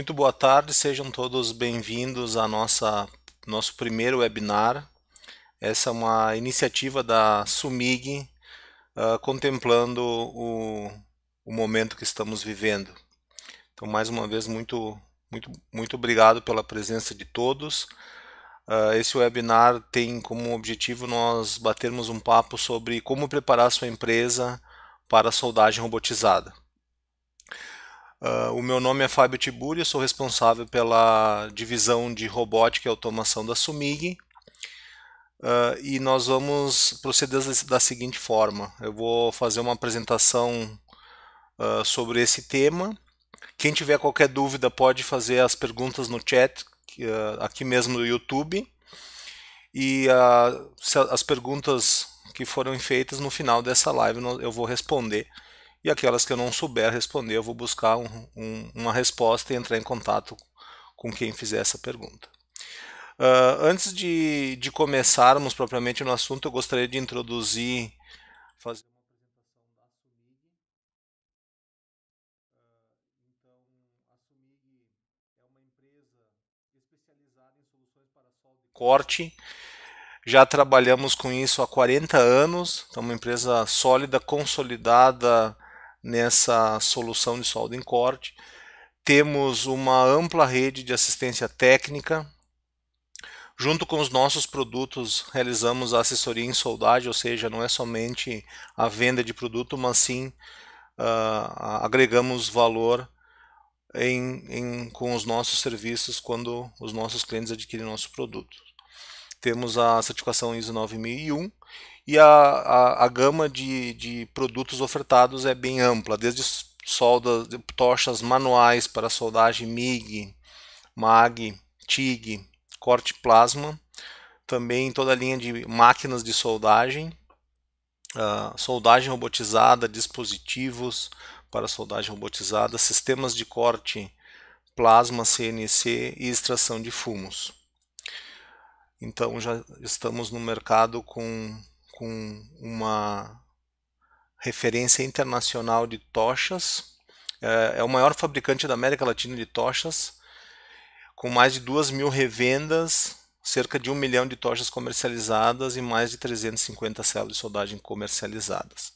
Muito boa tarde, sejam todos bem-vindos à nossa nosso primeiro webinar. Essa é uma iniciativa da Sumig, uh, contemplando o, o momento que estamos vivendo. Então, mais uma vez, muito, muito, muito obrigado pela presença de todos. Uh, esse webinar tem como objetivo nós batermos um papo sobre como preparar sua empresa para a soldagem robotizada. Uh, o meu nome é Fábio Tiburi, eu sou responsável pela divisão de robótica e automação da Sumig. Uh, e nós vamos proceder da seguinte forma: eu vou fazer uma apresentação uh, sobre esse tema. Quem tiver qualquer dúvida pode fazer as perguntas no chat, aqui mesmo no YouTube. E as perguntas que foram feitas no final dessa live eu vou responder e aquelas que eu não souber responder, eu vou buscar um, um, uma resposta e entrar em contato com quem fizer essa pergunta. Uh, antes de, de começarmos propriamente no assunto, eu gostaria de introduzir, fazer uma apresentação da SUMIG. então, a SUMIG é uma empresa especializada em soluções para sol de corte. Já trabalhamos com isso há 40 anos, então uma empresa sólida, consolidada, nessa solução de solda em corte. Temos uma ampla rede de assistência técnica. Junto com os nossos produtos, realizamos a assessoria em soldagem, ou seja, não é somente a venda de produto, mas sim uh, agregamos valor em, em, com os nossos serviços quando os nossos clientes adquirem nosso produto. Temos a certificação ISO 9001, e a, a, a gama de, de produtos ofertados é bem ampla, desde soldas, tochas manuais para soldagem MIG, MAG, TIG, corte plasma, também toda a linha de máquinas de soldagem, uh, soldagem robotizada, dispositivos para soldagem robotizada, sistemas de corte plasma, CNC e extração de fumos. Então já estamos no mercado com com uma referência internacional de tochas. É, é o maior fabricante da América Latina de tochas, com mais de 2 mil revendas, cerca de 1 milhão de tochas comercializadas e mais de 350 células de soldagem comercializadas.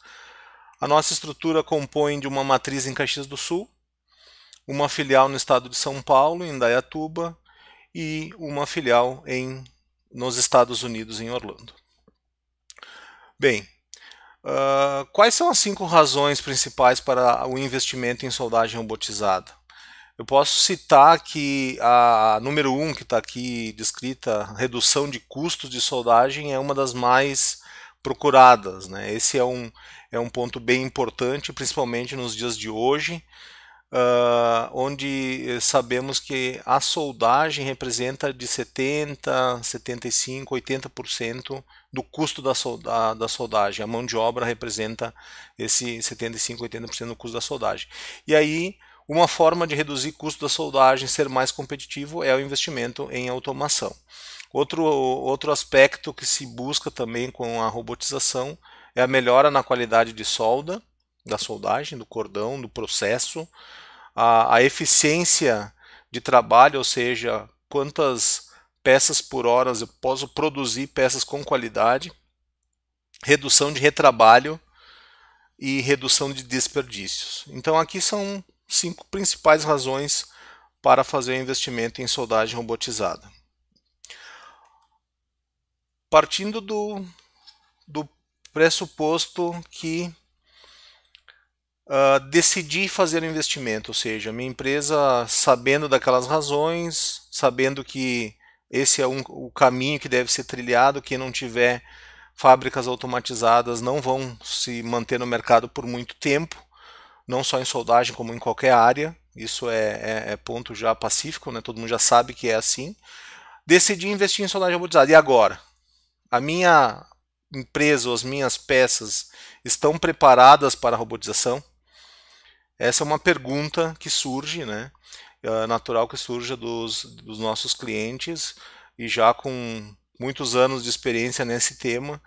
A nossa estrutura compõe de uma matriz em Caxias do Sul, uma filial no estado de São Paulo, em Dayatuba, e uma filial em, nos Estados Unidos, em Orlando. Bem, uh, quais são as cinco razões principais para o investimento em soldagem robotizada? Eu posso citar que a número um que está aqui descrita, redução de custos de soldagem, é uma das mais procuradas. Né? Esse é um, é um ponto bem importante, principalmente nos dias de hoje, uh, onde eh, sabemos que a soldagem representa de 70%, 75%, 80% do custo da, solda, da soldagem. A mão de obra representa esse 75%, 80% do custo da soldagem. E aí, uma forma de reduzir o custo da soldagem, ser mais competitivo, é o investimento em automação. Outro, outro aspecto que se busca também com a robotização é a melhora na qualidade de solda, da soldagem, do cordão, do processo, a, a eficiência de trabalho, ou seja, quantas peças por horas eu posso produzir peças com qualidade, redução de retrabalho e redução de desperdícios. Então aqui são cinco principais razões para fazer o investimento em soldagem robotizada. Partindo do, do pressuposto que uh, decidi fazer um investimento, ou seja, minha empresa sabendo daquelas razões, sabendo que esse é um, o caminho que deve ser trilhado, que não tiver fábricas automatizadas não vão se manter no mercado por muito tempo, não só em soldagem como em qualquer área, isso é, é, é ponto já pacífico, né? todo mundo já sabe que é assim. Decidi investir em soldagem robotizada, e agora? A minha empresa, as minhas peças estão preparadas para a robotização? Essa é uma pergunta que surge, né? É natural que surja dos, dos nossos clientes e já com muitos anos de experiência nesse tema,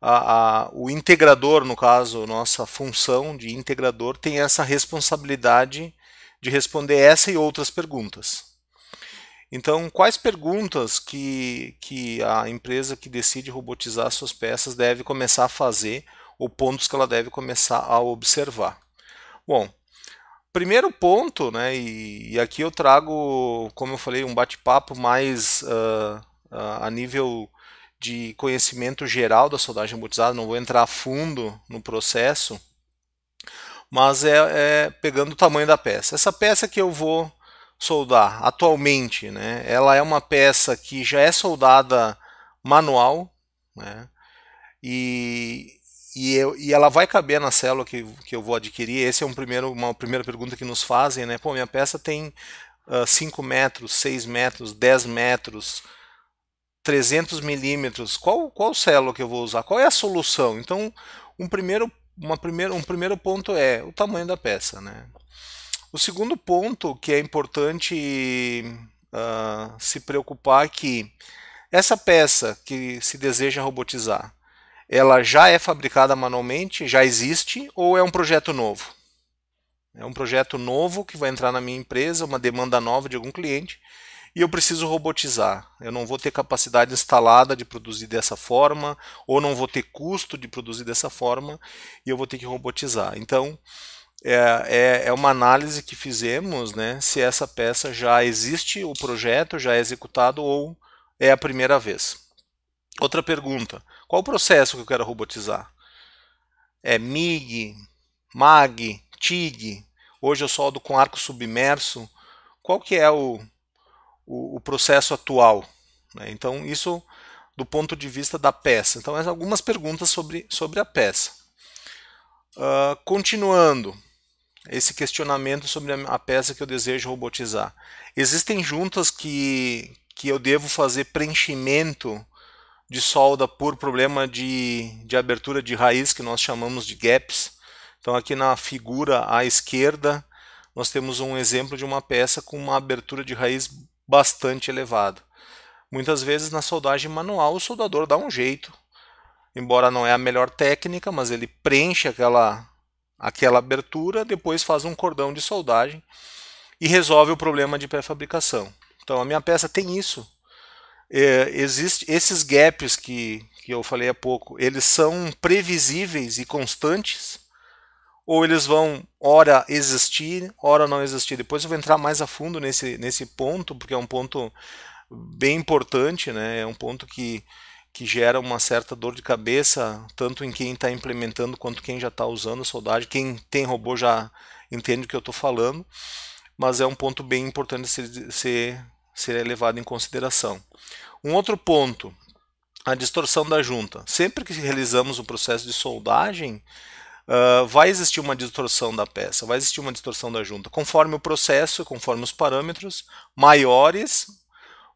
a, a, o integrador, no caso, nossa função de integrador, tem essa responsabilidade de responder essa e outras perguntas. Então, quais perguntas que, que a empresa que decide robotizar suas peças deve começar a fazer ou pontos que ela deve começar a observar? Bom, primeiro ponto, né, e, e, aqui eu trago, como eu falei, um bate-papo mais uh, uh, a nível de conhecimento geral da soldagem robotizada, não vou entrar a fundo no processo, mas é, é, pegando o tamanho da peça. Essa peça que eu vou soldar atualmente, né, ela é uma peça que já é soldada manual, né, e, e, eu, e ela vai caber na célula que, que eu vou adquirir? Essa é um primeiro, uma primeira pergunta que nos fazem, né? Pô, minha peça tem uh, ah, 5 metros, 6 metros, 10 metros, 300 milímetros. Qual, qual célula que eu vou usar? Qual é a solução? Então, um primeiro, uma primeiro um primeiro ponto é o tamanho da peça, né? O segundo ponto que é importante uh, se preocupar é que essa peça que se deseja robotizar, ela já é fabricada manualmente, já existe, ou é um projeto novo? É um projeto novo que vai entrar na minha empresa, uma demanda nova de algum cliente, e eu preciso robotizar. Eu não vou ter capacidade instalada de produzir dessa forma, ou não vou ter custo de produzir dessa forma, e eu vou ter que robotizar. Então, é, é, é uma análise que fizemos né, se essa peça já existe, o projeto já é executado ou é a primeira vez. Outra pergunta: qual o processo que eu quero robotizar? É MIG, MAG, TIG. Hoje eu soldo com arco submerso. Qual que é o, o, o processo atual? Né? Então, isso do ponto de vista da peça. Então, algumas perguntas sobre, sobre a peça. Uh, continuando esse questionamento sobre a, peça que eu desejo robotizar. Existem juntas que, que eu devo fazer preenchimento de solda por problema de, de abertura de raiz, que nós chamamos de gaps. Então, aqui na figura à esquerda, nós temos um exemplo de uma peça com uma abertura de raiz bastante elevada. Muitas vezes, na soldagem manual, o soldador dá um jeito, embora não é a melhor técnica, mas ele preenche aquela, aquela abertura, depois faz um cordão de soldagem e resolve o problema de pré-fabricação. Então, a minha peça tem isso, é, existe esses gaps que, que eu falei há pouco, eles são previsíveis e constantes? Ou eles vão, ora existir, ora não existir? Depois eu vou entrar mais a fundo nesse, nesse ponto, porque é um ponto bem importante, né? é um ponto que, que gera uma certa dor de cabeça, tanto em quem está implementando quanto quem já está usando a soldagem. Quem tem robô já entende o que eu estou falando, mas é um ponto bem importante ser, ser, ser levado em consideração. Um outro ponto, a distorção da junta. Sempre que realizamos um processo de soldagem, Uh, vai existir uma distorção da peça, vai existir uma distorção da junta. Conforme o processo, conforme os parâmetros, maiores,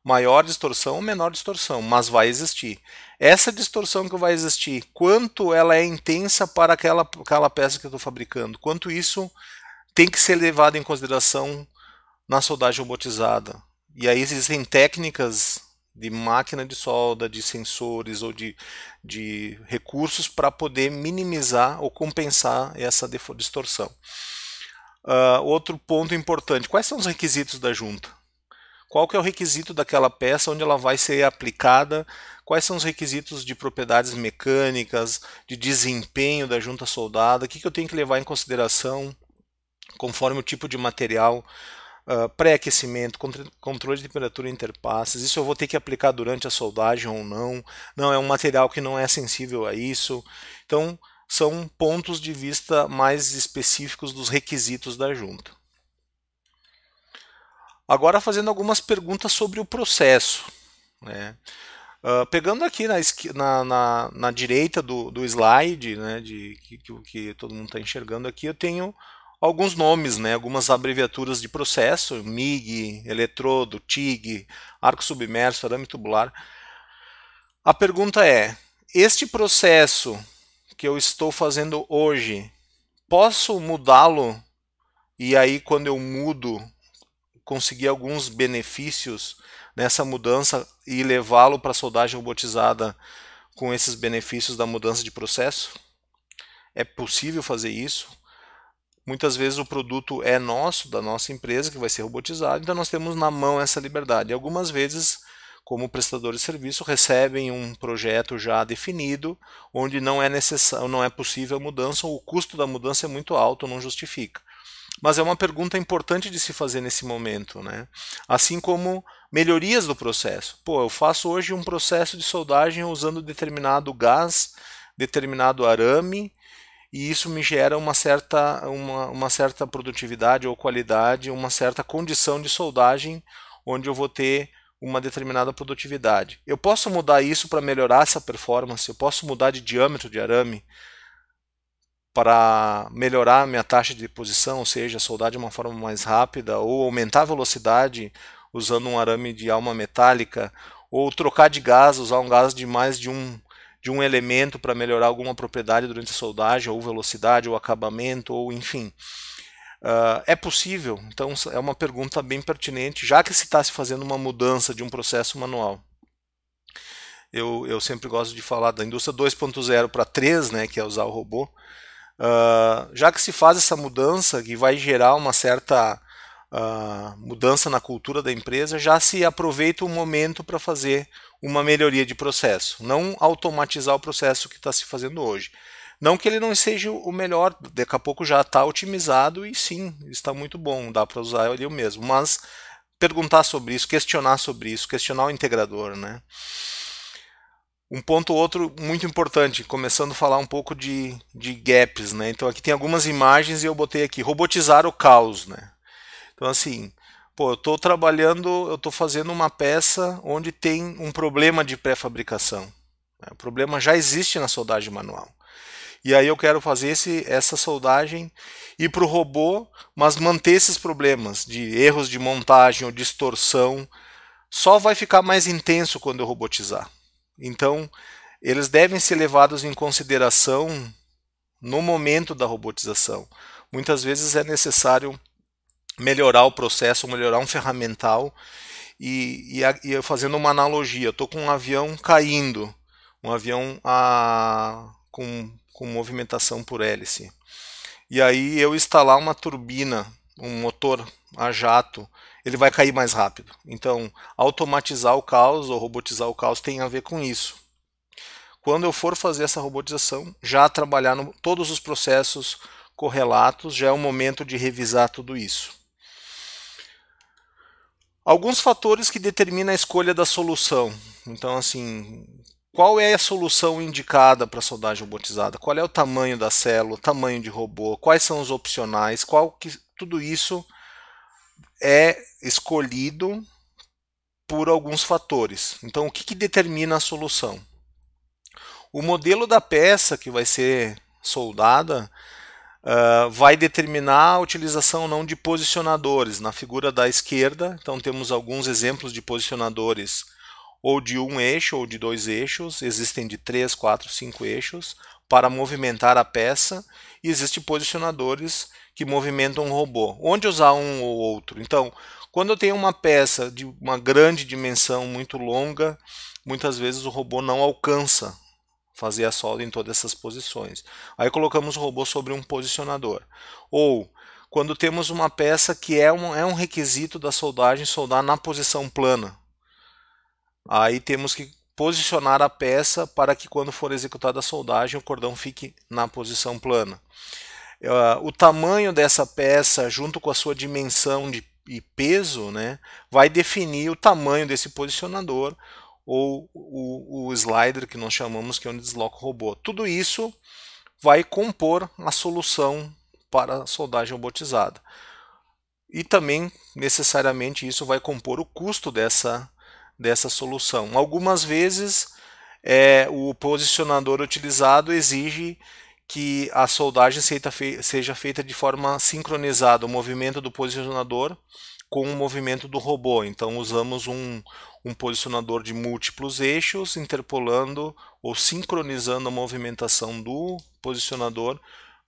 maior distorção ou menor distorção, mas vai existir. Essa distorção que vai existir, quanto ela é intensa para aquela, aquela peça que eu estou fabricando, quanto isso tem que ser levado em consideração na soldagem robotizada. E aí existem técnicas de máquina de solda, de sensores ou de, de recursos para poder minimizar ou compensar essa distorção. Uh, outro ponto importante, quais são os requisitos da junta? Qual que é o requisito daquela peça onde ela vai ser aplicada? Quais são os requisitos de propriedades mecânicas, de desempenho da junta soldada? O que, que eu tenho que levar em consideração conforme o tipo de material uh, pré-aquecimento, controle de temperatura interpasses, isso eu vou ter que aplicar durante a soldagem ou não, não, é um material que não é sensível a isso. Então, são pontos de vista mais específicos dos requisitos da junta. Agora, fazendo algumas perguntas sobre o processo. Né? Uh, pegando aqui na, na, na, na direita do, do slide, né, de, que, que, que todo mundo está enxergando aqui, eu tenho alguns nomes, né, algumas abreviaturas de processo, MIG, eletrodo, TIG, arco submerso, arame tubular. A pergunta é: este processo que eu estou fazendo hoje, posso mudá-lo? E aí, quando eu mudo, conseguir alguns benefícios nessa mudança e levá-lo para a soldagem robotizada com esses benefícios da mudança de processo? É possível fazer isso? Muitas vezes o produto é nosso, da nossa empresa, que vai ser robotizado, então nós temos na mão essa liberdade. E algumas vezes, como prestador de serviço, recebem um projeto já definido, onde não é necessário, não é possível a mudança, ou o custo da mudança é muito alto, não justifica. Mas é uma pergunta importante de se fazer nesse momento, né? Assim como melhorias do processo. Pô, eu faço hoje um processo de soldagem usando determinado gás, determinado arame, e isso me gera uma certa, uma, uma certa produtividade ou qualidade, uma certa condição de soldagem onde eu vou ter uma determinada produtividade. Eu posso mudar isso para melhorar essa performance, eu posso mudar de diâmetro de arame para melhorar minha taxa de posição, ou seja, soldar de uma forma mais rápida, ou aumentar a velocidade usando um arame de alma metálica, ou trocar de gás, usar um gás de mais de um de um elemento para melhorar alguma propriedade durante a soldagem, ou velocidade, ou acabamento, ou enfim. Uh, é possível? Então é uma pergunta bem pertinente, já que se está se fazendo uma mudança de um processo manual. Eu, eu sempre gosto de falar da indústria 2.0 para 3, né, que é usar o robô. Uh, já que se faz essa mudança que vai gerar uma certa uh, mudança na cultura da empresa, já se aproveita o momento para fazer uma melhoria de processo. Não automatizar o processo que está se fazendo hoje. Não que ele não seja o melhor, daqui a pouco já está otimizado e sim, está muito bom, dá para usar ele mesmo. Mas perguntar sobre isso, questionar sobre isso, questionar o integrador, né? Um ponto outro muito importante, começando a falar um pouco de, de gaps, né? Então aqui tem algumas imagens e eu botei aqui robotizar o caos, né? Então, assim, pô, eu estou trabalhando, eu estou fazendo uma peça onde tem um problema de pré-fabricação. Né? O problema já existe na soldagem manual. E aí eu quero fazer esse, essa soldagem ir para o robô, mas manter esses problemas de erros de montagem ou distorção. Só vai ficar mais intenso quando eu robotizar. Então, eles devem ser levados em consideração no momento da robotização. Muitas vezes é necessário melhorar o processo, melhorar um ferramental. E, e, e eu fazendo uma analogia, estou com um avião caindo, um avião a, com, com movimentação por hélice. E aí eu instalar uma turbina, um motor a jato, ele vai cair mais rápido. Então, automatizar o caos ou robotizar o caos tem a ver com isso. Quando eu for fazer essa robotização, já trabalhar no, todos os processos correlatos, já é o momento de revisar tudo isso. Alguns fatores que determinam a escolha da solução. Então, assim, qual é a solução indicada para soldagem robotizada? Qual é o tamanho da célula, tamanho de robô, quais são os opcionais, qual que tudo isso é escolhido por alguns fatores. Então, o que, que determina a solução? O modelo da peça que vai ser soldada ah, vai determinar a utilização ou não de posicionadores. Na figura da esquerda, então temos alguns exemplos de posicionadores ou de um eixo ou de dois eixos, existem de três, quatro, cinco eixos para movimentar a peça e existem posicionadores que movimentam o robô. Onde usar um ou outro? Então, quando eu tenho uma peça de uma grande dimensão, muito longa, muitas vezes o robô não alcança fazer a solda em todas essas posições. Aí colocamos o robô sobre um posicionador. Ou quando temos uma peça que é um, é um requisito da soldagem soldar na posição plana. Aí temos que posicionar a peça para que quando for executada a soldagem o cordão fique na posição plana. Eh, o tamanho dessa peça junto com a sua dimensão de, e peso né, vai definir o tamanho desse posicionador, ou o, o slider que nós chamamos que é onde desloca o robô. Tudo isso vai compor a solução para a soldagem robotizada. E também, necessariamente, isso vai compor o custo dessa, dessa solução. Algumas vezes, é, o posicionador utilizado exige que a soldagem seja feita de forma sincronizada, o movimento do posicionador com o movimento do robô. Então, usamos um, um posicionador de múltiplos eixos interpolando ou sincronizando a movimentação do posicionador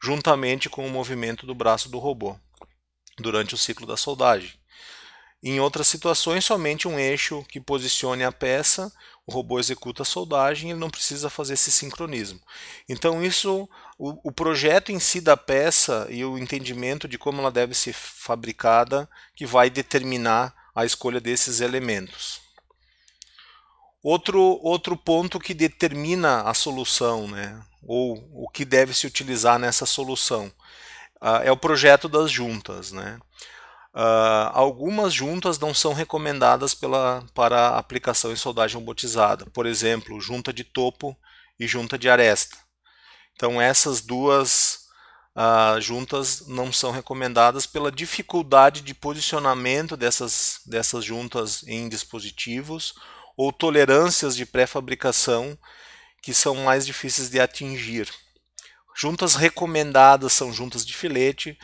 juntamente com o movimento do braço do robô durante o ciclo da soldagem. Em outras situações, somente um eixo que posicione a peça, o robô executa a soldagem, ele não precisa fazer esse sincronismo. Então isso, o, o projeto em si da peça e o entendimento de como ela deve ser fabricada, que vai determinar a escolha desses elementos. Outro, outro ponto que determina a solução, né, ou o que deve se utilizar nessa solução, uh, é o projeto das juntas. Né? Uh, algumas juntas não são recomendadas pela, para aplicação em soldagem robotizada, por exemplo, junta de topo e junta de aresta. Então, essas duas uh, juntas não são recomendadas pela dificuldade de posicionamento dessas, dessas juntas em dispositivos ou tolerâncias de pré-fabricação que são mais difíceis de atingir. Juntas recomendadas são juntas de filete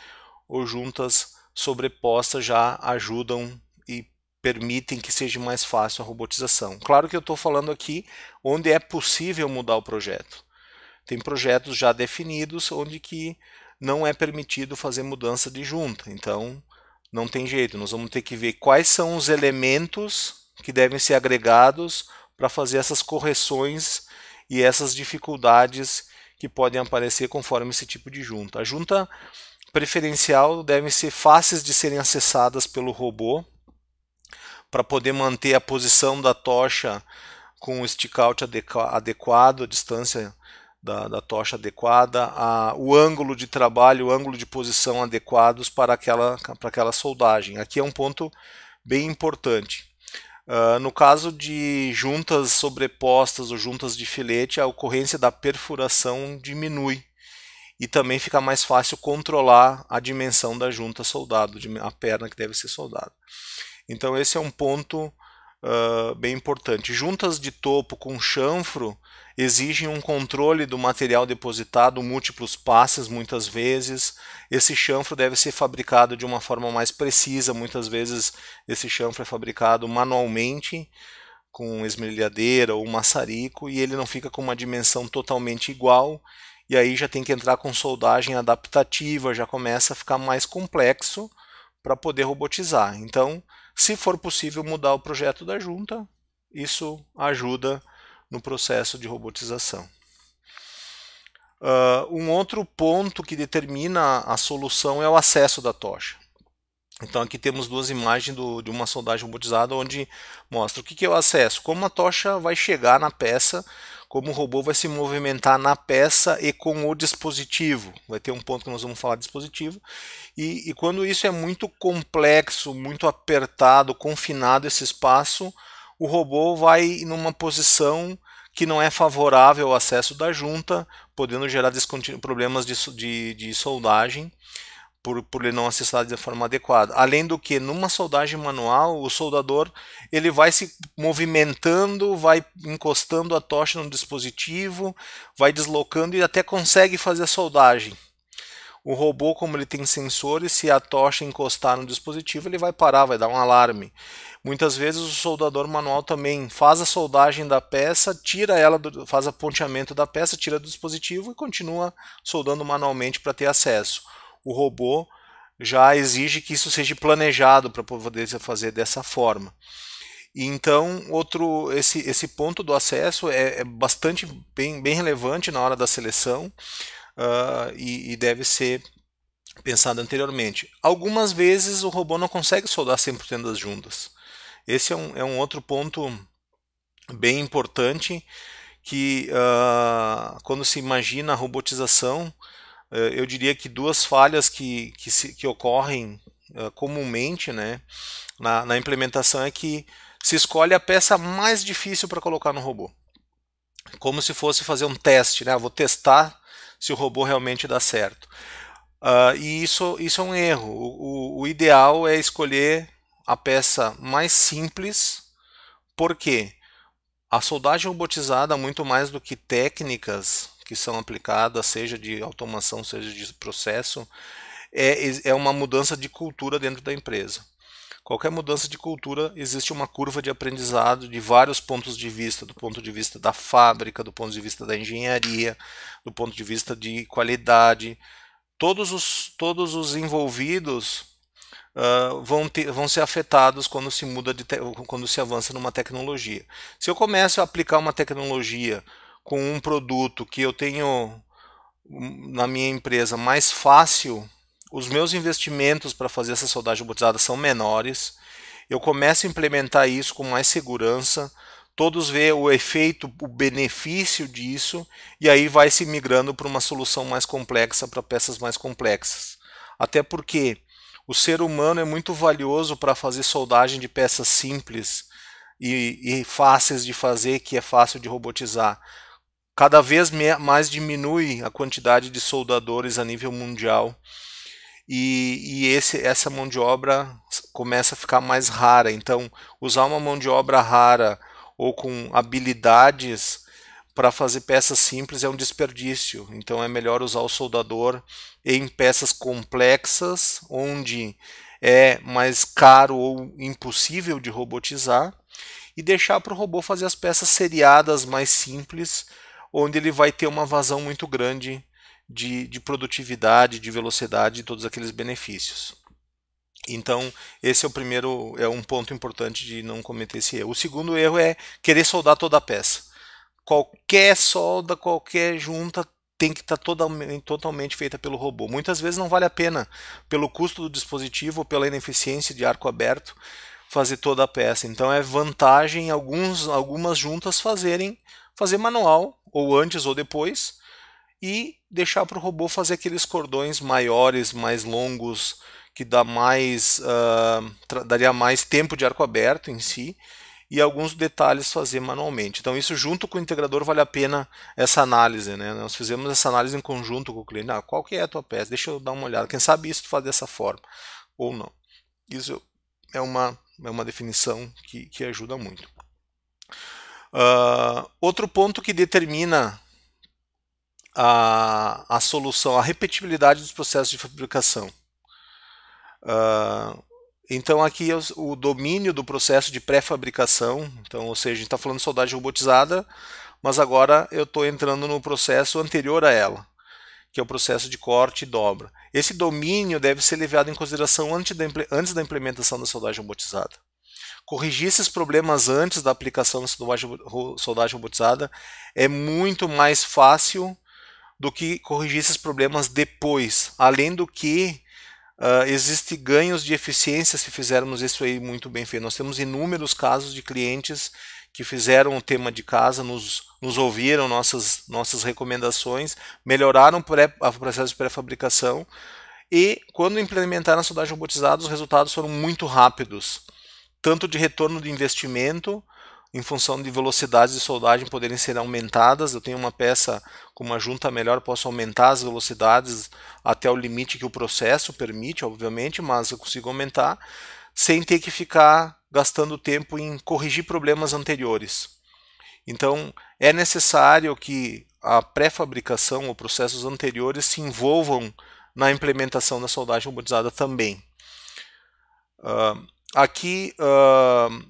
ou juntas sobrepostas já ajudam e permitem que seja mais fácil a robotização. Claro que eu estou falando aqui onde é possível mudar o projeto. Tem projetos já definidos onde que não é permitido fazer mudança de junta. Então, não tem jeito. Nós vamos ter que ver quais são os elementos que devem ser agregados para fazer essas correções e essas dificuldades que podem aparecer conforme esse tipo de junta. A junta preferencial devem ser fáceis de serem acessadas pelo robô para poder manter a posição da tocha com o stick-out adequado, a distância da, da tocha adequada, a, o ângulo de trabalho, o ângulo de posição adequados para aquela, para aquela soldagem. Aqui é um ponto bem importante. Uh, no caso de juntas sobrepostas ou juntas de filete, a ocorrência da perfuração diminui e também fica mais fácil controlar a dimensão da junta soldado, a perna que deve ser soldada. Então esse é um ponto ah, bem importante. Juntas de topo com chanfro exigem um controle do material depositado, múltiplos passes muitas vezes. Esse chanfro deve ser fabricado de uma forma mais precisa, muitas vezes esse chanfro é fabricado manualmente com esmerilhadeira ou maçarico e ele não fica com uma dimensão totalmente igual. E aí já tem que entrar com soldagem adaptativa, já começa a ficar mais complexo para poder robotizar. Então, se for possível mudar o projeto da junta, isso ajuda no processo de robotização. Uh, um outro ponto que determina a solução é o acesso da tocha. Então aqui temos duas imagens do, de uma soldagem robotizada onde mostra o que, que é o acesso, como a tocha vai chegar na peça, como o robô vai se movimentar na peça e com o dispositivo. Vai ter um ponto que nós vamos falar dispositivo. E, e quando isso é muito complexo, muito apertado, confinado esse espaço, o robô vai numa posição que não é favorável ao acesso da junta, podendo gerar problemas de, de, de soldagem por, por ele não acessar de forma adequada. Além do que, numa soldagem manual, o soldador ele vai se movimentando, vai encostando a tocha no dispositivo, vai deslocando e até consegue fazer a soldagem. O robô, como ele tem sensores, se a tocha encostar no dispositivo, ele vai parar, vai dar um alarme. Muitas vezes o soldador manual também faz a soldagem da peça, tira ela, do, faz a ponteamento da peça, tira do dispositivo e continua soldando manualmente para ter acesso o robô já exige que isso seja planejado para poder fazer dessa forma. Então, outro esse, esse ponto do acesso é, é bastante bem, bem relevante na hora da seleção uh, e, e, deve ser pensado anteriormente. Algumas vezes o robô não consegue soldar 100% das juntas. Esse é um, é um outro ponto bem importante que uh, quando se imagina a robotização, eh, eu diria que duas falhas que, que, se, que ocorrem uh, comumente né, na, na, implementação é que se escolhe a peça mais difícil para colocar no robô. Como se fosse fazer um teste, né? Ah, vou testar se o robô realmente dá certo. Uh, e isso, isso é um erro. O, o, o, ideal é escolher a peça mais simples, porque a soldagem robotizada, muito mais do que técnicas que são aplicadas, seja de automação, seja de processo, é, é uma mudança de cultura dentro da empresa. Qualquer mudança de cultura existe uma curva de aprendizado de vários pontos de vista, do ponto de vista da fábrica, do ponto de vista da engenharia, do ponto de vista de qualidade. Todos os, todos os envolvidos Uh, vão, ter, vão ser afetados quando se muda de quando se avança numa tecnologia. Se eu começo a aplicar uma tecnologia com um produto que eu tenho hum, na minha empresa mais fácil, os meus investimentos para fazer essa soldagem robotizada são menores. Eu começo a implementar isso com mais segurança. Todos veem o efeito, o benefício disso, e aí vai se migrando para uma solução mais complexa, para peças mais complexas. Até porque o ser humano é muito valioso para fazer soldagem de peças simples e, e fáceis de fazer, que é fácil de robotizar cada vez mais diminui a quantidade de soldadores a nível mundial e, e esse, essa mão de obra começa a ficar mais rara. Então, usar uma mão de obra rara ou com habilidades para fazer peças simples é um desperdício. Então, é melhor usar o soldador em peças complexas, onde é mais caro ou impossível de robotizar, e deixar para o robô fazer as peças seriadas mais simples onde ele vai ter uma vazão muito grande de, de produtividade, de velocidade e todos aqueles benefícios. Então, esse é o primeiro, é um ponto importante de não cometer esse erro. O segundo erro é querer soldar toda a peça. Qualquer solda, qualquer junta tem que estar tá toda, totalmente feita pelo robô. Muitas vezes não vale a pena, pelo custo do dispositivo, ou pela ineficiência de arco aberto, fazer toda a peça. Então é vantagem alguns, algumas juntas fazerem fazer manual ou antes ou depois, e deixar para o robô fazer aqueles cordões maiores, mais longos, que dá mais, uh, daria mais tempo de arco aberto em si, e alguns detalhes fazer manualmente. Então isso junto com o integrador vale a pena essa análise, né? Nós fizemos essa análise em conjunto com o cliente. Ah, qual que é a tua peça? Deixa eu dar uma olhada. Quem sabe isso tu faz dessa forma ou não. Isso é uma é uma definição que, que ajuda muito. Uh, outro ponto que determina a, a solução, a repetibilidade dos processos de fabricação. Uh, então aqui é o, domínio do processo de pré-fabricação, então, ou seja, a gente está falando de soldagem robotizada, mas agora eu estou entrando no processo anterior a ela, que é o processo de corte e dobra. Esse domínio deve ser levado em consideração antes da, antes da implementação da soldagem robotizada corrigir esses problemas antes da aplicação da soldagem robotizada é muito mais fácil do que corrigir esses problemas depois. Além do que uh, existe ganhos de eficiência se fizermos isso aí muito bem feito. Nós temos inúmeros casos de clientes que fizeram o tema de casa, nos, nos ouviram nossas, nossas recomendações, melhoraram pré, o processo de pré-fabricação e quando implementaram a soldagem robotizada, os resultados foram muito rápidos tanto de retorno de investimento em função de velocidades de soldagem poderem ser aumentadas. Eu tenho uma peça com uma junta melhor, posso aumentar as velocidades até o limite que o processo permite, obviamente, mas eu consigo aumentar sem ter que ficar gastando tempo em corrigir problemas anteriores. Então, é necessário que a pré-fabricação ou processos anteriores se envolvam na implementação da soldagem robotizada também. Uh, aqui uh,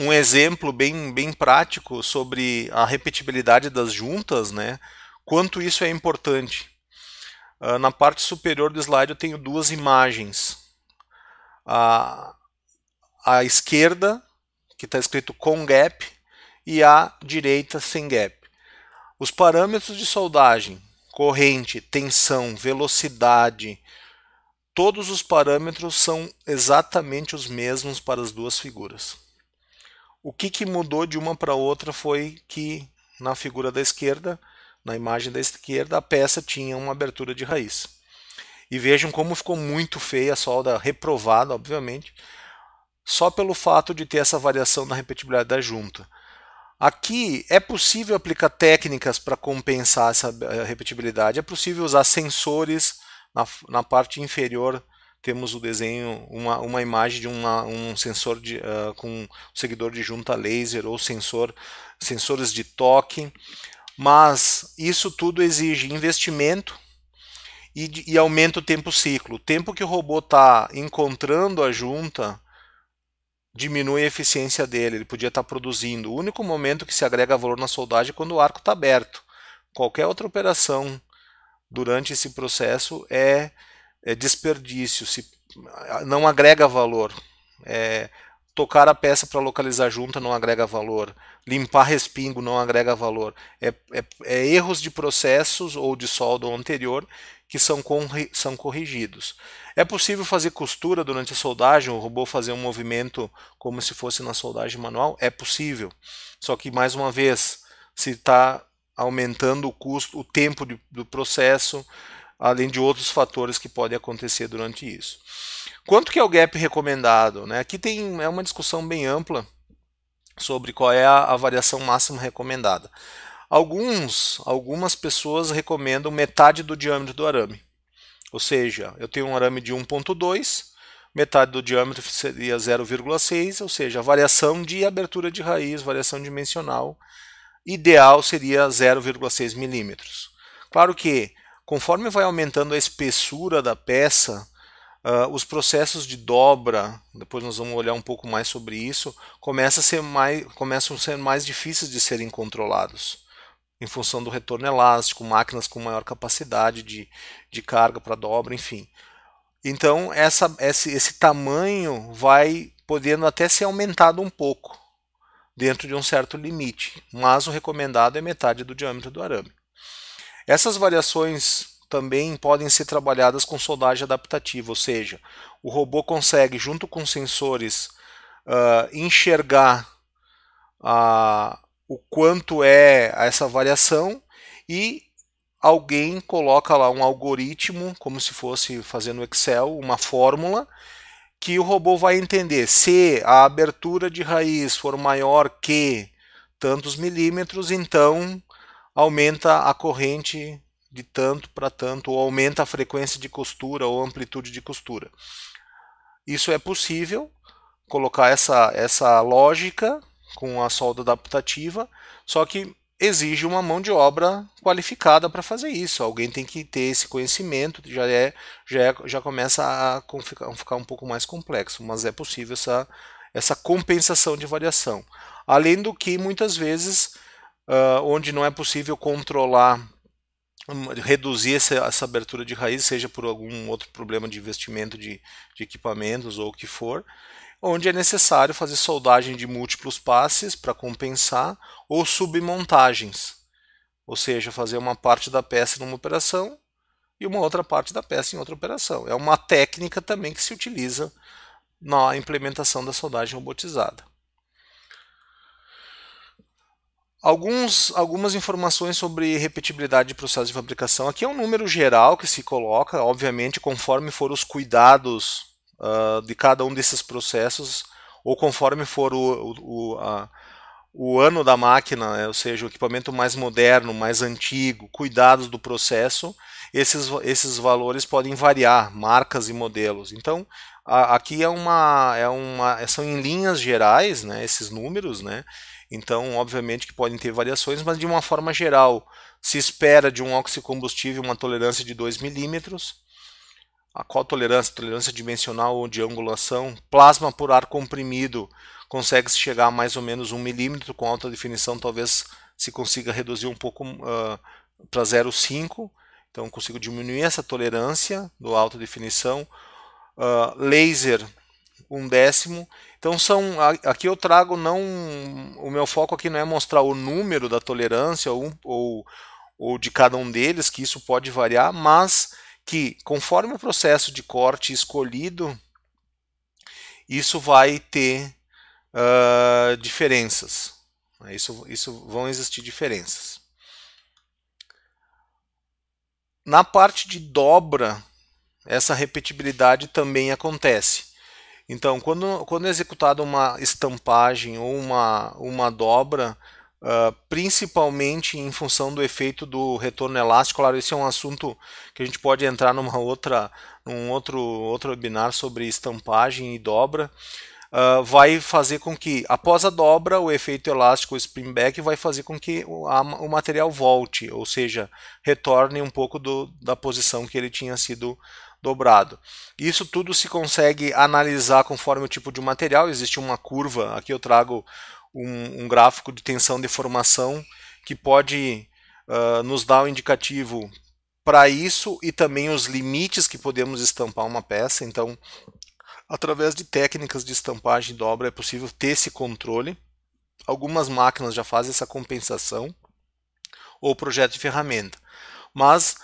um exemplo bem, bem prático sobre a repetibilidade das juntas, né? quanto isso é importante. Uh, na parte superior do slide eu tenho duas imagens. A, a esquerda, que está escrito com gap, e a direita sem gap. Os parâmetros de soldagem, corrente, tensão, velocidade, todos os parâmetros são exatamente os mesmos para as duas figuras. O que, que mudou de uma para outra foi que na figura da esquerda, na imagem da esquerda, a peça tinha uma abertura de raiz. E vejam como ficou muito feia a solda, reprovada, obviamente, só pelo fato de ter essa variação na repetibilidade da junta. Aqui é possível aplicar técnicas para compensar essa eh, repetibilidade, é possível usar sensores, na, na parte inferior temos o desenho, uma, uma imagem de uma, um sensor de, uh, com um seguidor de junta laser ou sensor, sensores de toque. Mas isso tudo exige investimento e, e aumenta o tempo ciclo. O tempo que o robô está encontrando a junta diminui a eficiência dele, ele podia estar tá produzindo. O único momento que se agrega valor na soldagem é quando o arco está aberto. Qualquer outra operação durante esse processo é, é desperdício, se, não agrega valor. É, tocar a peça para localizar junta não agrega valor, limpar respingo não agrega valor. É, é, é erros de processos ou de solda anterior que são, são corrigidos. É possível fazer costura durante a soldagem, o robô fazer um movimento como se fosse na soldagem manual? É possível. Só que, mais uma vez, se está aumentando o custo, o tempo de, do processo, além de outros fatores que podem acontecer durante isso. Quanto que é o gap recomendado? Né? Aqui tem é uma discussão bem ampla sobre qual é a, a variação máxima recomendada. Alguns, algumas pessoas recomendam metade do diâmetro do arame. Ou seja, eu tenho um arame de 1.2, metade do diâmetro seria 0,6, ou seja, a variação de abertura de raiz, variação dimensional ideal seria 0,6 milímetros. Claro que, conforme vai aumentando a espessura da peça, Uh, os processos de dobra, depois nós vamos olhar um pouco mais sobre isso, começa a ser mais, começam a ser mais difíceis de serem controlados, em função do retorno elástico, máquinas com maior capacidade de, de carga para dobra, enfim. Então, essa, esse, esse tamanho vai podendo até ser aumentado um pouco dentro de um certo limite, mas o recomendado é metade do diâmetro do arame. Essas variações também podem ser trabalhadas com soldagem adaptativa, ou seja, o robô consegue, junto com sensores, uh, enxergar uh, o quanto é essa variação e alguém coloca lá um algoritmo, como se fosse fazendo Excel, uma fórmula que o robô vai entender se a abertura de raiz for maior que tantos milímetros, então aumenta a corrente de tanto para tanto, ou aumenta a frequência de costura ou amplitude de costura. Isso é possível colocar essa, essa lógica com a solda adaptativa, só que exige uma mão de obra qualificada para fazer isso. Alguém tem que ter esse conhecimento, já é, já, é, já começa a ficar, um pouco mais complexo, mas é possível essa, essa compensação de variação. Além do que, muitas vezes, uh, onde não é possível controlar, um, reduzir essa, essa, abertura de raiz, seja por algum outro problema de investimento de, de equipamentos ou o que for, onde é necessário fazer soldagem de múltiplos passes para compensar ou submontagens, ou seja, fazer uma parte da peça numa operação e uma outra parte da peça em outra operação. É uma técnica também que se utiliza na implementação da soldagem robotizada. Alguns, algumas informações sobre repetibilidade de processo de fabricação. Aqui é um número geral que se coloca, obviamente, conforme for os cuidados uh, de cada um desses processos, ou conforme for o, o, a, o ano da máquina, né, ou seja, o equipamento mais moderno, mais antigo, cuidados do processo, esses, esses valores podem variar, marcas e modelos. Então, a, aqui é uma, é uma, são em linhas gerais, né, esses números, né, então, obviamente que podem ter variações, mas de uma forma geral, se espera de um oxicombustível uma tolerância de 2 milímetros, a qual tolerância? Tolerância dimensional ou de angulação. Plasma por ar comprimido consegue-se chegar a mais ou menos 1 milímetro, com alta definição talvez se consiga reduzir um pouco uh, para 0,5, então consigo diminuir essa tolerância do alta definição. Uh, laser, um décimo. Então são aqui eu trago não o meu foco aqui não é mostrar o número da tolerância ou, ou, ou de cada um deles, que isso pode variar, mas que, conforme o processo de corte escolhido, isso vai ter uh, diferenças. Isso, isso vão existir diferenças. Na parte de dobra, essa repetibilidade também acontece. Então, quando, quando é executada uma estampagem ou uma, uma dobra, Uh, principalmente em função do efeito do retorno elástico. Claro, esse é um assunto que a gente pode entrar numa outra, num outro, outro webinar sobre estampagem e dobra. Uh, vai fazer com que, após a dobra, o efeito elástico, o spring back, vai fazer com que o, a, o material volte, ou seja, retorne um pouco do, da posição que ele tinha sido dobrado. Isso tudo se consegue analisar conforme o tipo de material. Existe uma curva, aqui eu trago um, um gráfico de tensão de formação que pode uh, nos dar um indicativo para isso e também os limites que podemos estampar uma peça. Então, através de técnicas de estampagem e dobra é possível ter esse controle. Algumas máquinas já fazem essa compensação ou projeto de ferramenta. Mas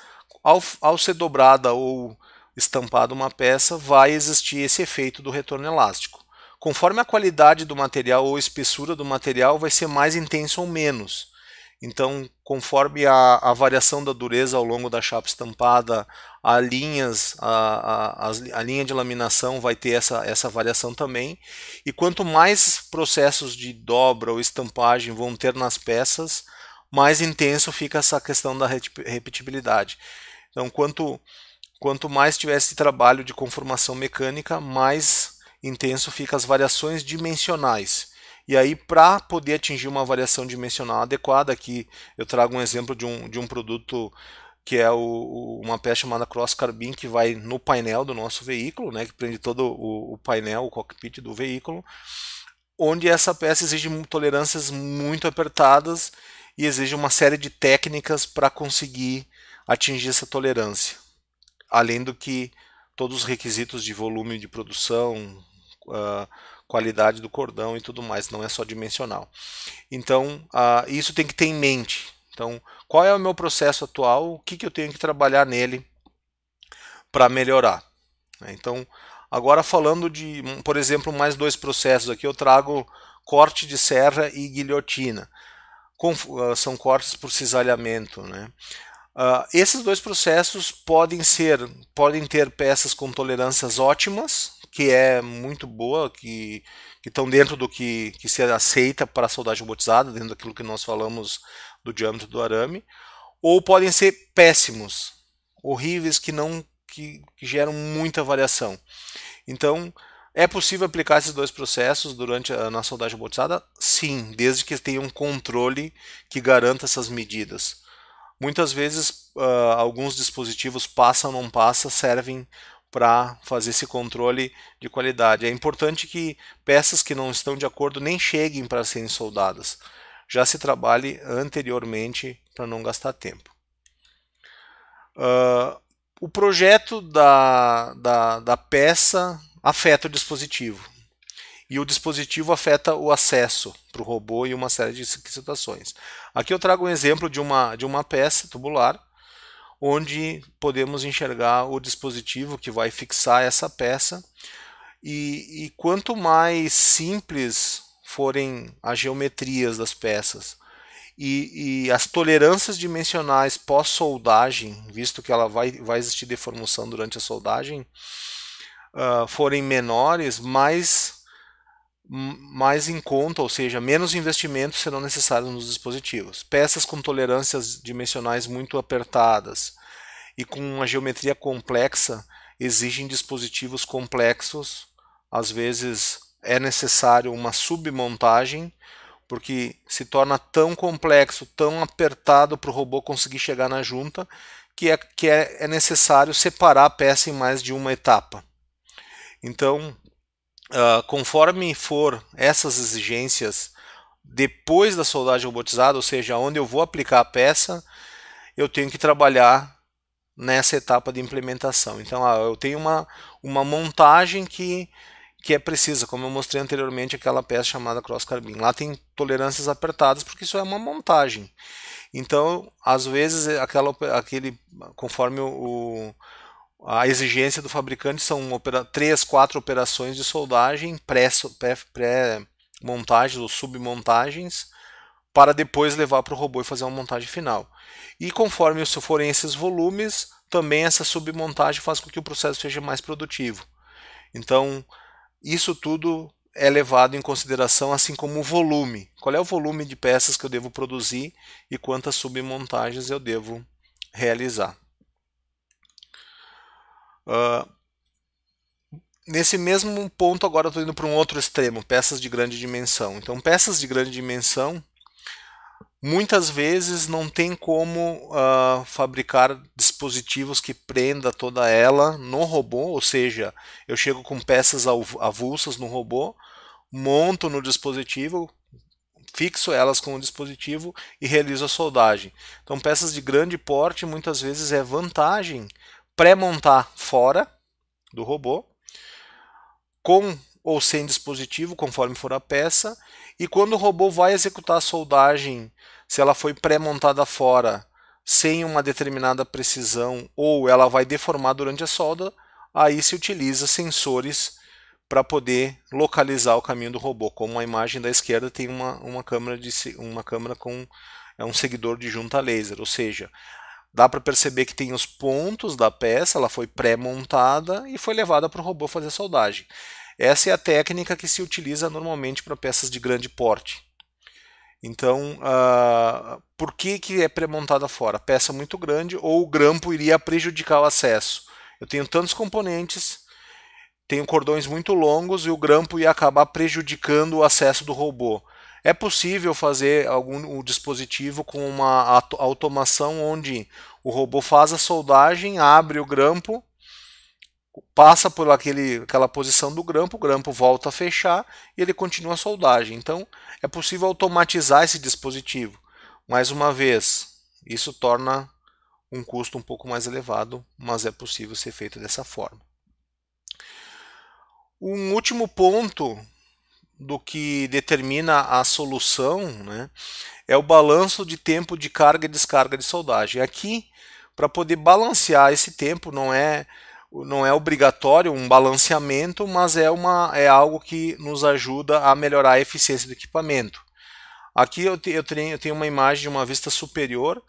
ao, ao ser dobrada ou estampada uma peça, vai existir esse efeito do retorno elástico. Conforme a qualidade do material ou espessura do material, vai ser mais intenso ou menos. Então, conforme a, a variação da dureza ao longo da chapa estampada, a linhas, a, a, a, linha de laminação vai ter essa, essa variação também. E quanto mais processos de dobra ou estampagem vão ter nas peças, mais intenso fica essa questão da repetibilidade. Então, quanto, quanto mais tiver esse trabalho de conformação mecânica, mais intenso fica as variações dimensionais. E aí, para poder atingir uma variação dimensional adequada, aqui eu trago um exemplo de um, de um produto que é o, uma peça chamada Cross Carbine, que vai no painel do nosso veículo, né, que prende todo o, o painel, o cockpit do veículo, onde essa peça exige tolerâncias muito apertadas e exige uma série de técnicas para conseguir atingir essa tolerância. Além do que todos os requisitos de volume de produção, uh, qualidade do cordão e tudo mais, não é só dimensional. Então, uh, isso tem que ter em mente. Então, qual é o meu processo atual, o que, que eu tenho que trabalhar nele para melhorar. Então, agora falando de, por exemplo, mais dois processos aqui, eu trago corte de serra e guilhotina. Com, uh, ah, são cortes por cisalhamento, né? Uh, esses dois processos podem ser, podem ter peças com tolerâncias ótimas, que é muito boa, que estão dentro do que, que se aceita para a soldagem robotizada, dentro daquilo que nós falamos do diâmetro do arame, ou podem ser péssimos, horríveis, que não que, que geram muita variação. Então, é possível aplicar esses dois processos durante a, na soldagem robotizada? Sim, desde que tenha um controle que garanta essas medidas. Muitas vezes, uh, alguns dispositivos passam, ou não passam, servem para fazer esse controle de qualidade. É importante que peças que não estão de acordo nem cheguem para serem soldadas. Já se trabalhe anteriormente para não gastar tempo. Uh, o projeto da, da, da peça afeta o dispositivo. E o dispositivo afeta o acesso para o robô e uma série de situações. Aqui eu trago um exemplo de uma, de uma peça tubular onde podemos enxergar o dispositivo que vai fixar essa peça. E, e quanto mais simples forem as geometrias das peças e, e, as tolerâncias dimensionais pós soldagem, visto que ela vai, vai existir deformação durante a soldagem, uh, forem menores, mais mais em conta, ou seja, menos investimentos serão necessários nos dispositivos. Peças com tolerâncias dimensionais muito apertadas e com uma geometria complexa exigem dispositivos complexos. Às vezes é necessário uma submontagem, porque se torna tão complexo, tão apertado para o robô conseguir chegar na junta, que é, que é, é necessário separar a peça em mais de uma etapa. Então, ah, conforme for essas exigências depois da soldagem robotizada, ou seja, onde eu vou aplicar a peça, eu tenho que trabalhar nessa etapa de implementação. Então, ah, eu tenho uma, uma montagem que, que é precisa, como eu mostrei anteriormente, aquela peça chamada cross carbine. Lá tem tolerâncias apertadas, porque isso é uma montagem. Então, às vezes, aquela, aquele, conforme o, o a exigência do fabricante são opera três, quatro operações de soldagem pré-montagens pré ou submontagens para depois levar para o robô e fazer uma montagem final. E conforme forem esses volumes, também essa submontagem faz com que o processo seja mais produtivo. Então, isso tudo é levado em consideração, assim como o volume. Qual é o volume de peças que eu devo produzir e quantas submontagens eu devo realizar. Uh, nesse mesmo ponto, agora estou indo para um outro extremo, peças de grande dimensão. Então, peças de grande dimensão muitas vezes não tem como uh, fabricar dispositivos que prenda toda ela no robô, ou seja, eu chego com peças avulsas no robô, monto no dispositivo, fixo elas com o dispositivo e realizo a soldagem. Então, peças de grande porte muitas vezes é vantagem pré-montar fora do robô, com ou sem dispositivo, conforme for a peça, e quando o robô vai executar a soldagem, se ela foi pré-montada fora, sem uma determinada precisão, ou ela vai deformar durante a solda, aí se utiliza sensores para poder localizar o caminho do robô. Como a imagem da esquerda tem uma, uma câmera de uma câmera com é um seguidor de junta laser, ou seja, Dá para perceber que tem os pontos da peça, ela foi pré-montada e foi levada para o robô fazer soldagem. Essa é a técnica que se utiliza normalmente para peças de grande porte. Então, uh, por que, que é pré-montada fora? Peça muito grande ou o grampo iria prejudicar o acesso? Eu tenho tantos componentes, tenho cordões muito longos e o grampo ia acabar prejudicando o acesso do robô. É possível fazer algum um dispositivo com uma automação onde o robô faz a soldagem, abre o grampo, passa por aquele, aquela posição do grampo, o grampo volta a fechar e ele continua a soldagem. Então, é possível automatizar esse dispositivo. Mais uma vez, isso torna um custo um pouco mais elevado, mas é possível ser feito dessa forma. Um último ponto do que determina a solução né, é o balanço de tempo de carga e descarga de soldagem. Aqui, para poder balancear esse tempo, não é, não é obrigatório um balanceamento, mas é, uma, é algo que nos ajuda a melhorar a eficiência do equipamento. Aqui eu, te, eu, tenho, eu tenho uma imagem de uma vista superior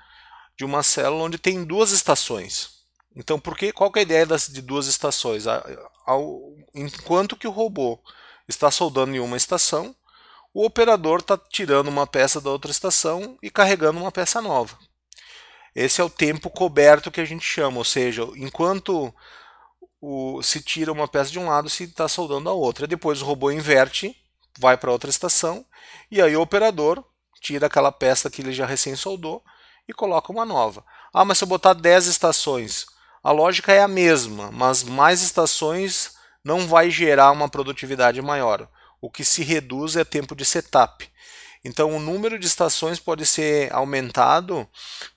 de uma célula onde tem duas estações. Então, por que, qual que é a ideia das, de duas estações? enquanto que o robô está soldando em uma estação, o operador está tirando uma peça da outra estação e carregando uma peça nova. Esse é o tempo coberto que a gente chama, ou seja, enquanto o, se tira uma peça de um lado, se está soldando a outra. Depois o robô inverte, vai para outra estação, e aí o operador tira aquela peça que ele já recém soldou e coloca uma nova. Ah, mas se eu botar 10 estações, a lógica é a mesma, mas mais estações não vai gerar uma produtividade maior. O que se reduz é tempo de setup. Então, o número de estações pode ser aumentado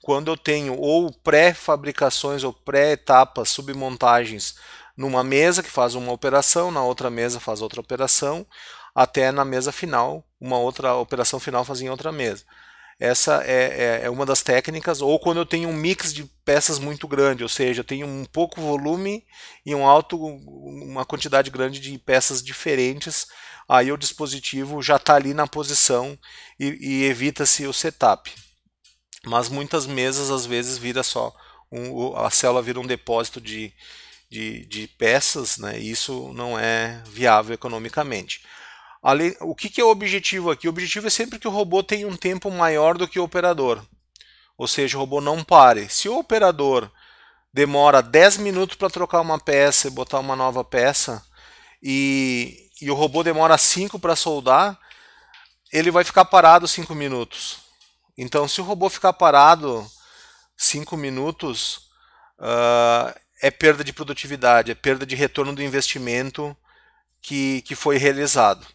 quando eu tenho ou pré-fabricações ou pré-etapas, submontagens numa mesa que faz uma operação, na outra mesa faz outra operação, até na mesa final, uma outra operação final faz em outra mesa. Essa é, é, é, uma das técnicas, ou quando eu tenho um mix de peças muito grande, ou seja, eu tenho um pouco volume e um alto, uma quantidade grande de peças diferentes, aí o dispositivo já está ali na posição e, e evita-se o setup. Mas muitas mesas às vezes vira só um, a célula vira um depósito de, de, de peças, né? E isso não é viável economicamente o que, que é o objetivo aqui? O objetivo é sempre que o robô tenha um tempo maior do que o operador. Ou seja, o robô não pare. Se o operador demora 10 minutos para trocar uma peça e botar uma nova peça, e, e o robô demora 5 para soldar, ele vai ficar parado 5 minutos. Então, se o robô ficar parado 5 minutos, uh, é perda de produtividade, é perda de retorno do investimento que, que foi realizado.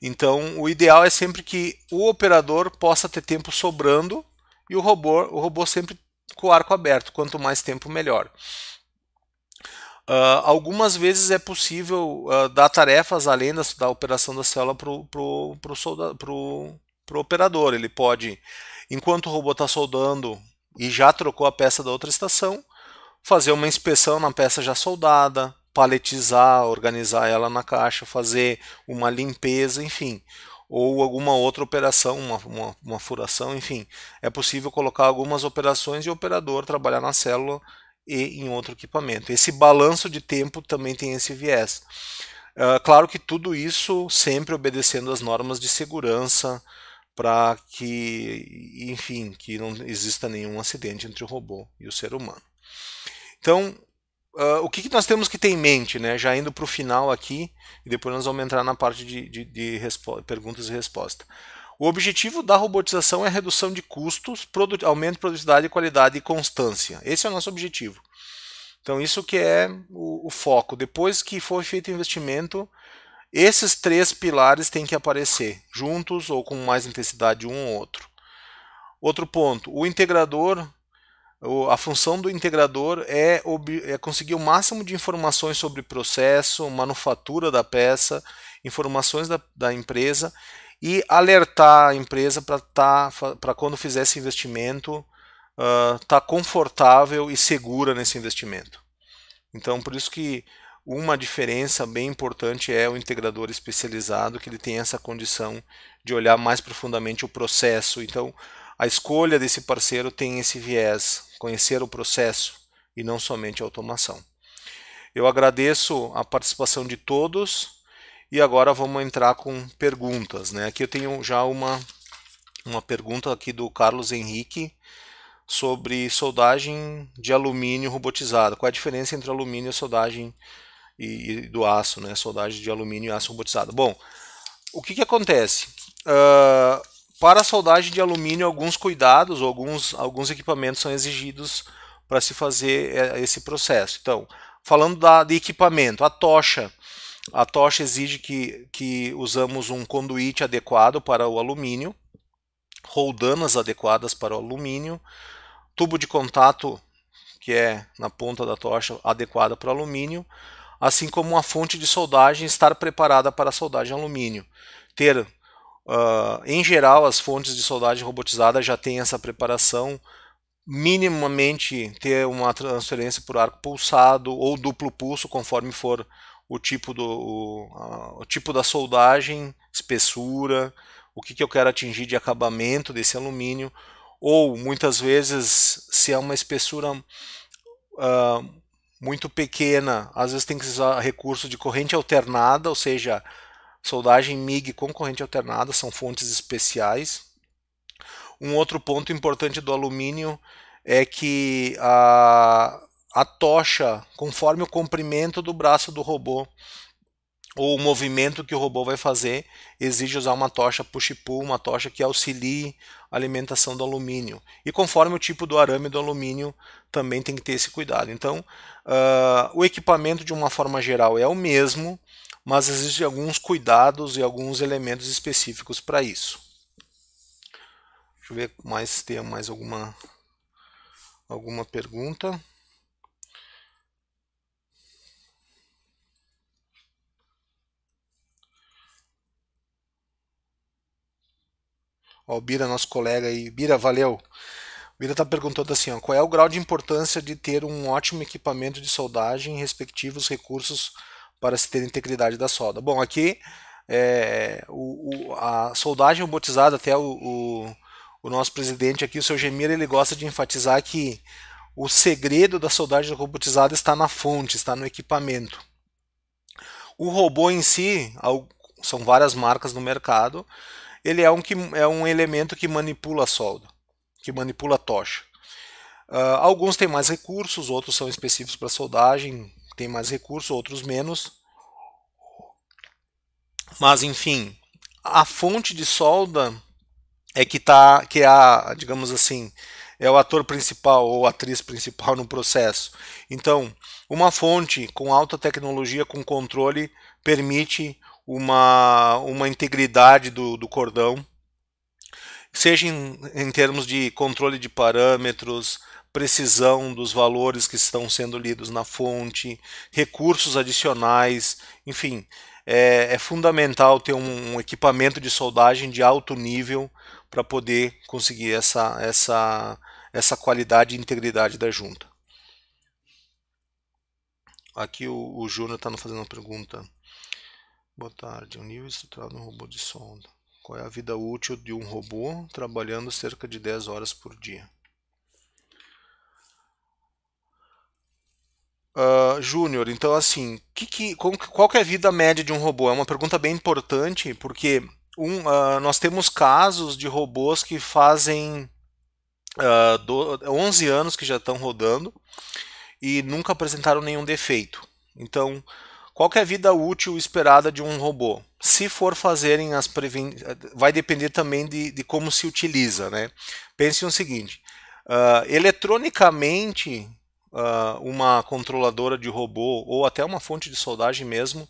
Então, o ideal é sempre que o operador possa ter tempo sobrando e o robô, o robô sempre com o arco aberto, quanto mais tempo melhor. Uh, algumas vezes é possível uh, dar tarefas além da, da operação da célula para o operador. Ele pode, enquanto o robô está soldando e já trocou a peça da outra estação, fazer uma inspeção na peça já soldada, paletizar, organizar ela na caixa, fazer uma limpeza, enfim, ou alguma outra operação, uma, uma, uma furação, enfim. É possível colocar algumas operações e o operador trabalhar na célula e em outro equipamento. Esse balanço de tempo também tem esse viés. Uh, claro que tudo isso sempre obedecendo às normas de segurança para que, enfim, que não exista nenhum acidente entre o robô e o ser humano. Então, uh, o que, que, nós temos que ter em mente, né? Já indo para o final aqui, e depois nós vamos entrar na parte de, de, de perguntas e respostas. O objetivo da robotização é redução de custos, aumento de produtividade, qualidade e constância. Esse é o nosso objetivo. Então, isso que é o, o foco. Depois que for feito o investimento, esses três pilares têm que aparecer, juntos ou com mais intensidade um ou outro. Outro ponto, o integrador a função do integrador é, é, conseguir o máximo de informações sobre processo, manufatura da peça, informações da, da empresa e alertar a empresa para tá, para quando fizer esse investimento estar uh, tá confortável e segura nesse investimento. Então, por isso que uma diferença bem importante é o integrador especializado, que ele tem essa condição de olhar mais profundamente o processo. Então, a escolha desse parceiro tem esse viés, conhecer o processo e não somente a automação. Eu agradeço a participação de todos e agora vamos entrar com perguntas. Né? Aqui eu tenho já uma, uma pergunta aqui do Carlos Henrique sobre soldagem de alumínio robotizada. Qual é a diferença entre alumínio e soldagem e, e do aço, né? Soldagem de alumínio e aço robotizado. Bom, o que, que acontece? Uh, para a soldagem de alumínio, alguns cuidados, alguns, alguns equipamentos são exigidos para se fazer eh, esse processo. Então, falando da, de equipamento, a tocha. A tocha exige que, que usamos um conduíte adequado para o alumínio, roldanas adequadas para o alumínio, tubo de contato que é na ponta da tocha adequada para o alumínio, assim como uma fonte de soldagem estar preparada para a soldagem alumínio. Ter Uh, em geral, as fontes de soldagem robotizada já têm essa preparação, minimamente ter uma transferência por arco pulsado ou duplo pulso, conforme for o tipo, do, o, o tipo da soldagem, espessura, o que, que eu quero atingir de acabamento desse alumínio, ou muitas vezes, se é uma espessura uh, muito pequena, às vezes tem que usar recurso de corrente alternada, ou seja, Soldagem MIG com corrente alternada são fontes especiais. Um outro ponto importante do alumínio é que a, a tocha, conforme o comprimento do braço do robô ou o movimento que o robô vai fazer, exige usar uma tocha push-pull, uma tocha que auxilie a alimentação do alumínio. E conforme o tipo do arame do alumínio, também tem que ter esse cuidado. Então, uh, o equipamento, de uma forma geral, é o mesmo, mas existem alguns cuidados e alguns elementos específicos para isso. Deixa eu ver mais se tem mais alguma, alguma pergunta. Ó, o Bira, nosso colega aí. Bira, valeu. O Bira está perguntando assim, ó, qual é o grau de importância de ter um ótimo equipamento de soldagem e respectivos recursos para se ter integridade da solda. Bom, aqui é, o, o, a soldagem robotizada, até o, o, nosso presidente aqui, o seu Gemira, ele gosta de enfatizar que o segredo da soldagem robotizada está na fonte, está no equipamento. O robô em si, são várias marcas no mercado, ele é um, que, é um elemento que manipula a solda, que manipula a tocha. Uh, alguns têm mais recursos, outros são específicos para soldagem, tem mais recurso, outros menos. Mas enfim, a fonte de solda é que tá que é a, digamos assim, é o ator principal ou atriz principal no processo. Então, uma fonte com alta tecnologia, com controle, permite uma, uma integridade do, do cordão, seja em, em termos de controle de parâmetros, precisão dos valores que estão sendo lidos na fonte, recursos adicionais, enfim, é, é fundamental ter um, um, equipamento de soldagem de alto nível para poder conseguir essa, essa, essa qualidade e integridade da junta. Aqui o, o Júnior está fazendo uma pergunta. Boa tarde. O nível estrutural no robô de solda. Qual é a vida útil de um robô trabalhando cerca de 10 horas por dia? Ah, júnior. Então, assim, que, que, qual que é a vida média de um robô? É uma pergunta bem importante, porque um, uh, nós temos casos de robôs que fazem uh, do, 11 anos que já estão rodando e nunca apresentaram nenhum defeito. Então, qual é a vida útil esperada de um robô? Se for fazerem as preven... vai depender também de, de como se utiliza, né? Pense no seguinte, uh, eletronicamente uh, uma controladora de robô ou até uma fonte de soldagem mesmo,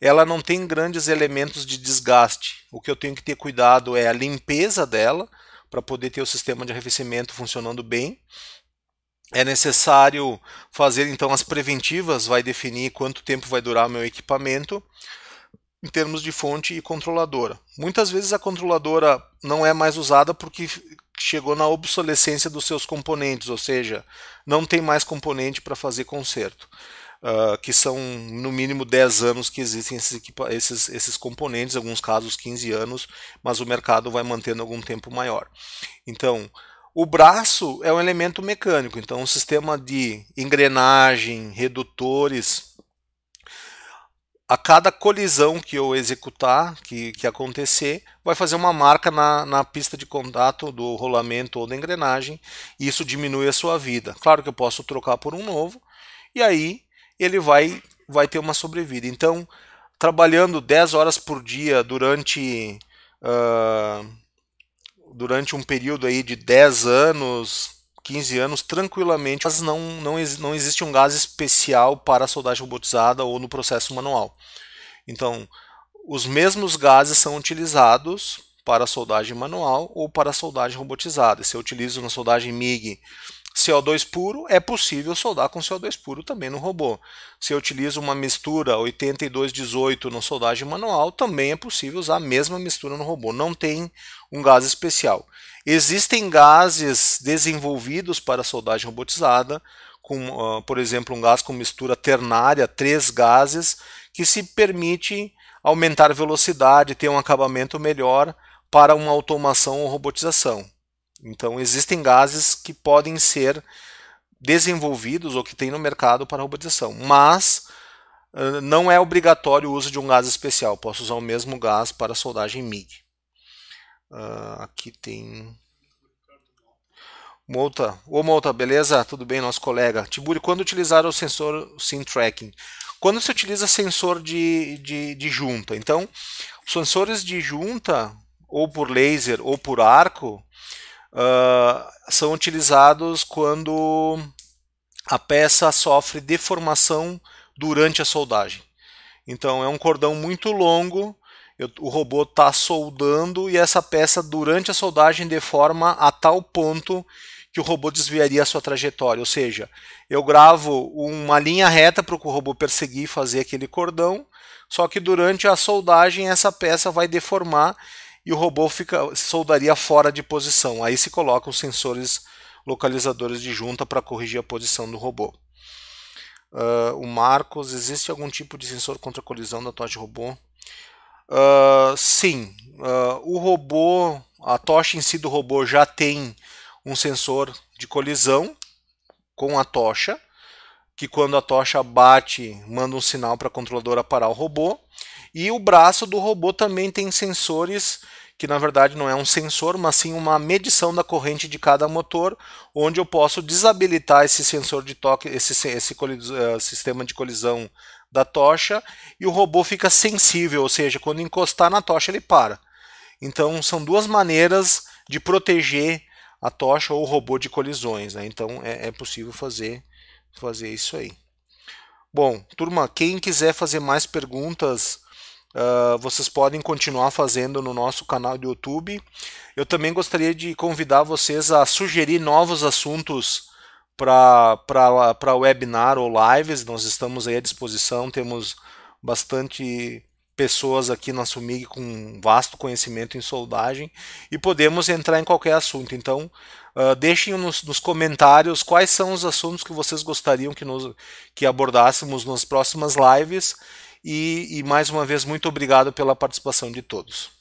ela não tem grandes elementos de desgaste. O que eu tenho que ter cuidado é a limpeza dela para poder ter o sistema de arrefecimento funcionando bem. É necessário fazer então as preventivas, vai definir quanto tempo vai durar meu equipamento em termos de fonte e controladora. Muitas vezes a controladora não é mais usada porque chegou na obsolescência dos seus componentes, ou seja, não tem mais componente para fazer conserto. Uh, que são no mínimo 10 anos que existem esses, esses, esses componentes, em alguns casos 15 anos, mas o mercado vai mantendo algum tempo maior. Então, o braço é um elemento mecânico, então um sistema de engrenagem, redutores, a cada colisão que eu executar, que, que acontecer, vai fazer uma marca na, na pista de contato do rolamento ou da engrenagem, e isso diminui a sua vida. Claro que eu posso trocar por um novo, e aí ele vai, vai ter uma sobrevida. Então, trabalhando 10 horas por dia durante, uh, durante um período aí de 10 anos, 15 anos tranquilamente, mas não, não, não existe um gás especial para a soldagem robotizada ou no processo manual. Então, os mesmos gases são utilizados para a soldagem manual ou para a soldagem robotizada. Se eu utilizo na soldagem MIG CO2 puro, é possível soldar com CO2 puro também no robô. Se eu utilizo uma mistura 8218 na soldagem manual, também é possível usar a mesma mistura no robô. Não tem um gás especial. Existem gases desenvolvidos para soldagem robotizada, com, uh, por exemplo, um gás com mistura ternária, três gases, que se permite aumentar velocidade, ter um acabamento melhor para uma automação ou robotização. Então, existem gases que podem ser desenvolvidos ou que tem no mercado para robotização, mas uh, não é obrigatório o uso de um gás especial. Posso usar o mesmo gás para soldagem MIG. Uh, aqui tem Mouta. Ô Mouta, beleza? Tudo bem, nosso colega. Tiburi, quando utilizar o sensor SIM tracking? Quando se utiliza sensor de, de, de junta. Então, sensores de junta, ou por laser, ou por arco, uh, são utilizados quando a peça sofre deformação durante a soldagem. Então, é um cordão muito longo eu, o robô está soldando e essa peça, durante a soldagem, deforma a tal ponto que o robô desviaria a sua trajetória. Ou seja, eu gravo uma linha reta para o robô perseguir e fazer aquele cordão, só que durante a soldagem essa peça vai deformar e o robô fica, soldaria fora de posição. Aí se colocam sensores localizadores de junta para corrigir a posição do robô. Uh, o Marcos, existe algum tipo de sensor contra colisão da tocha de robô? Uh, sim, uh, o robô, a tocha em si do robô já tem um sensor de colisão com a tocha, que quando a tocha bate, manda um sinal para a controladora parar o robô. E o braço do robô também tem sensores, que na verdade não é um sensor, mas sim uma medição da corrente de cada motor, onde eu posso desabilitar esse sensor de toque, esse, esse, esse uh, sistema de colisão da tocha e o robô fica sensível, ou seja, quando encostar na tocha ele para. Então são duas maneiras de proteger a tocha ou o robô de colisões. Né? Então é, é possível fazer, fazer isso aí. Bom, turma, quem quiser fazer mais perguntas, uh, vocês podem continuar fazendo no nosso canal do YouTube. Eu também gostaria de convidar vocês a sugerir novos assuntos para webinar ou lives. Nós estamos aí à disposição, temos bastante pessoas aqui na Sumig com vasto conhecimento em soldagem e podemos entrar em qualquer assunto. Então, uh, deixem nos, nos, comentários quais são os assuntos que vocês gostariam que, nos, que abordássemos nas próximas lives. E, e mais uma vez, muito obrigado pela participação de todos.